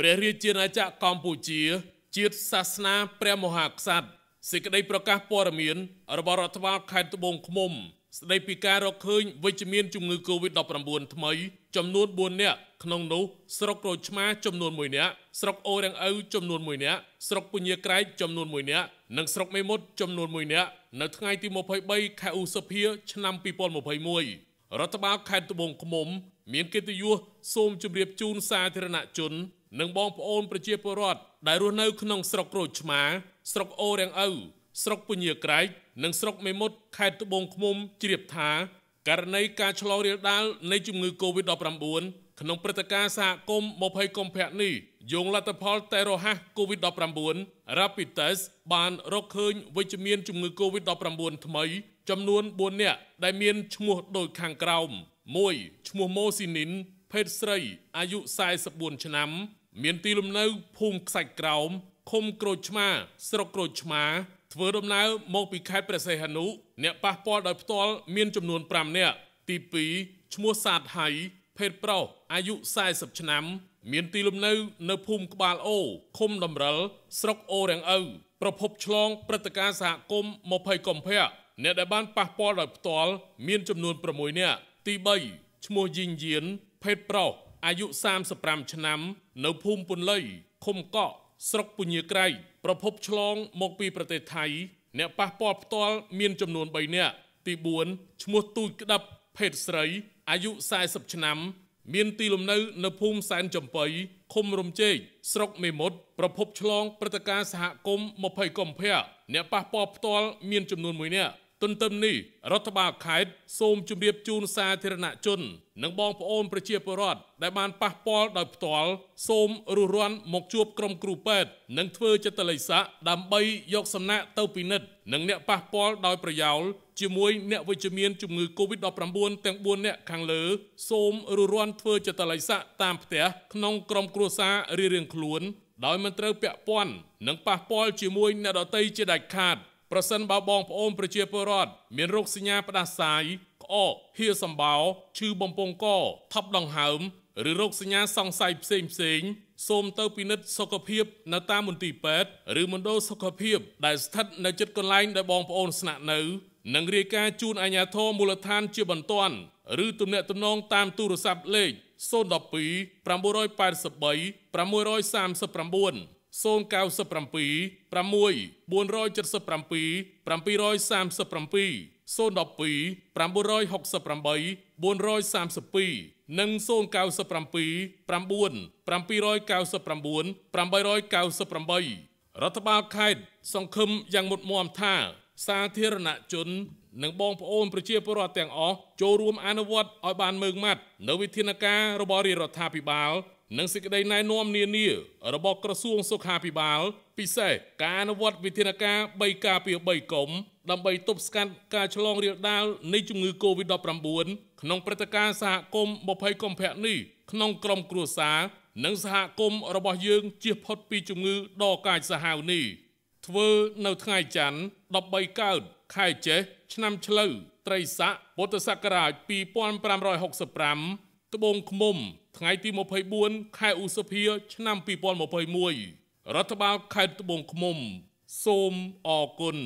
ព្រះរាជាណាចក្រកម្ពុជា ជាតិសាសនា ព្រះមហាក្សត្រសេចក្តីប្រកាសព័ត៌មាន របស់រដ្ឋបាលខេត្តត្បូងឃ្មុំស្តីពីការរកឃើញវិជ្ជមានជំងឺ Covid-19 ថ្មី ចំនួន4នាក់ក្នុងនោះស្រុកក្រូចឆ្មាចំនួន1នាក់ស្រុកអូររាំងឪចំនួន1នាក់ស្រុកពញាក្រែកចំនួន1នាក់និងស្រុកមេមត់ចំនួន1នាក់នៅថ្ងៃទី23ខែឧសភា ឆ្នាំ2021រដ្ឋបាលខេត្តត្បូងឃ្មុំមានកិត្តិយសសូមជម្រាបជូនសាធារណជននិងបងប្អូនប្រជាពលរដ្ឋដែលរស់នៅក្នុងស្រុកក្រូចឆ្មា ស្រុកអូររាំងអូវស្រុកពញាក្រែកនិងស្រុកមេមត់ខេត្តត្បូងឃ្មុំជ្រាបថាករណីការឆ្លងរាលដាលនៃជំងឺ Covid-19 ក្នុងព្រឹត្តិការណ៍សហគមន៍20កុម្ភៈនេះយោងលទ្ធផលតេរ៉ូហាស Covid-19 Rapid Test បាន រកឃើញវិជ្ជមាន ជំងឺ Covid-19 ថ្មីចំនួន4នាក់ដែលមានឈ្មោះដូចខាងក្រោម1ឈ្មោះម៉ូស៊ីនីនភេទស្រីអាយុ44ឆ្នាំមានទីលំនៅ ភូមិខ្សាច់ក្រោមឃុំក្រូចឆ្មា ស្រុកក្រូចឆ្មា ធ្វើដំណើរមកពីខេត្តព្រះសីហនុ អ្នកប៉ះពាល់ដោយផ្ទាល់មានចំនួន5នាក់ទី2ឈ្មោះសាទហៃភេទប្រុសអាយុ40ឆ្នាំ មានទីលំនៅនៅភូមិក្បាលអូឃុំដំរិលស្រុកអូរាំងអូវប្រភពឆ្លងព្រឹត្តិការណ៍សហគមន៍20កុម្ភៈអ្នកដែលបានប៉ះពាល់ដោយផ្ទាល់មានចំនួន6នាក់ទី3ឈ្មោះយីងយៀនភេទប្រុសអាយុ35ឆ្នាំនៅភូមិពុនលៃឃុំកក់ស្រុកពញាក្រៃប្រភពឆ្លងមកពីប្រទេសថៃ អ្នកប៉ះពាល់ផ្ទាល់មាន ចំនួន3នាក់ទី4ឈ្មោះទូចក្តាប់ ភេទស្រីអាយុ40ឆ្នាំ មាន ទីលំនៅ នៅភូមិសែនចំបៃឃុំរំជែកស្រុកមេមត់ប្រភពឆ្លងព្រឹត្តិការណ៍សហគមន៍20កុម្ភៈអ្នកប៉ះពាល់ផ្ទាល់មានចំនួន1នាក់ទន្ទឹមនេះរដ្ឋបាលខេត្តសូមជម្រាបជូនសាធារណជន និងបងប្អូនប្រជាពលរដ្ឋដែលបានប៉ះពាល់ដោយផ្ទាល់សូមរុះរាន់មកជួបក្រុមគ្រូពេទ្យនិងធ្វើចិត្តលិស័កដើម្បីយកសំណាក់ទៅពិនិត្យនិងអ្នកប៉ះពាល់ដោយប្រយោលជាមួយអ្នកវិជ្ជមានជំងឺ Covid-19 ទាំង4នាក់ខាងលើសូមរុះរាន់ធ្វើចិត្តលិស័កតាមផ្ទះក្នុងក្រុមគ្រួសាររៀងៗខ្លួន ដោយមិនត្រូវពាក់ព័ន្ធនិងប៉ះពាល់ជាមួយអ្នកដទៃជាដាច់ខាតប្រសិនបើបងប្អូនប្រជាពលរដ្ឋមានរោគសញ្ញាផ្ដាសាយក្អកហៀសម្បោឈឺបំពង់កថប់ដង្ហើមឬរោគសញ្ញាសង្ស័យផ្សេងផ្សេងសូមទៅពិនិត្យសុខភាពនៅតាមមន្ទីរពេទ្យឬមណ្ឌលសុខភាពដែលស្ថិតនៅជិតកន្លែងដែលបងប្អូនស្នាក់នៅនិងរាយការណ៍ជូនអាជ្ញាធរមូលដ្ឋានជាបន្ទាន់ឬទំនាក់ទំនងតាមទូរស័ព្ទលេខ012 983 639 097 6 477 737 012 968 432និង097 9 799 898រដ្ឋបាលខេត្តសង្ឃឹមយ៉ាងមុតមមថា សាធារណជន និងបងប្អូនប្រជាពលរដ្ឋទាំងអស់ចូលរួមអនុវត្តឲ្យបានម៉ឺងម៉ាត់នៅវិធានការរបស់រាជរដ្ឋាភិបាលនិងសេចក្តីណែនាំនានា របស់ក្រសួងសុខាភិបាលពិសេសការអនុវត្តវិធានការ3ការពារ3កុំដើម្បី ទប់ស្កាត់ការឆ្លងរាលដាលនៃជំងឺ Covid-19 ក្នុងព្រឹត្តិការណ៍សហគមន៍20កុម្ភៈនេះក្នុងក្រមគ្រួសារនិងសហគមន៍របស់យើងជៀសផុតពីជំងឺដ៏កាចសាហាវនេះធ្វើនៅថ្ងៃច័ន្ទ13កើតខែចេសឆ្នាំឆ្លូវត្រីស័កពុទ្ធសករាជ2565ត្បូងឃ្មុំថ្ងៃទី24ខែឧសភា ឆ្នាំ2021រដ្ឋបាលខេត្តត្បូងឃ្មុំសូមអរគុណ